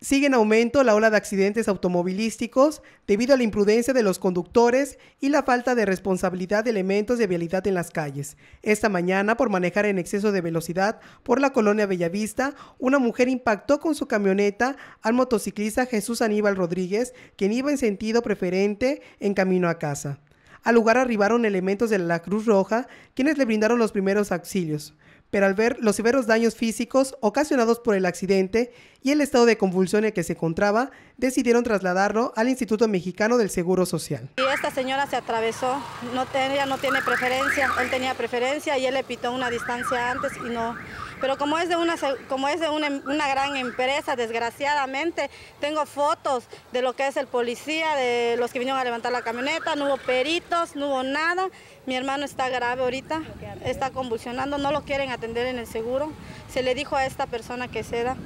Sigue en aumento la ola de accidentes automovilísticos debido a la imprudencia de los conductores y la falta de responsabilidad de elementos de vialidad en las calles. Esta mañana, por manejar en exceso de velocidad por la colonia Bellavista, una mujer impactó con su camioneta al motociclista Jesús Aníbal Rodríguez, quien iba en sentido preferente en camino a casa. Al lugar arribaron elementos de la Cruz Roja, quienes le brindaron los primeros auxilios pero al ver los severos daños físicos ocasionados por el accidente y el estado de convulsión en que se encontraba, decidieron trasladarlo al Instituto Mexicano del Seguro Social. Y esta señora se atravesó, no tenía, no tiene preferencia, él tenía preferencia y él le pitó una distancia antes y no. Pero como es de una, como es de una, una gran empresa, desgraciadamente, tengo fotos de lo que es el policía, de los que vinieron a levantar la camioneta, no hubo peritos, no hubo nada. Mi hermano está grave ahorita, está convulsionando, no lo quieren atender en el seguro. Se le dijo a esta persona que ceda.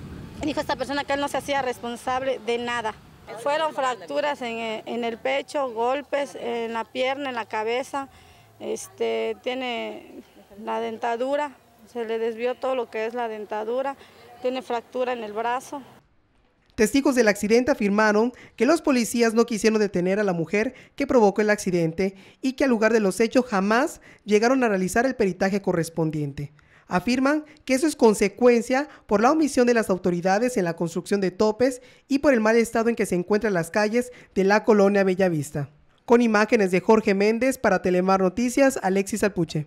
Dijo esta persona que él no se hacía responsable de nada. Fueron fracturas en, eh, en el pecho, golpes en la pierna, en la cabeza, este, tiene la dentadura, se le desvió todo lo que es la dentadura, tiene fractura en el brazo. Testigos del accidente afirmaron que los policías no quisieron detener a la mujer que provocó el accidente y que al lugar de los hechos jamás llegaron a realizar el peritaje correspondiente. Afirman que eso es consecuencia por la omisión de las autoridades en la construcción de topes y por el mal estado en que se encuentran las calles de la colonia Bellavista. Con imágenes de Jorge Méndez para Telemar Noticias, Alexis Alpuche.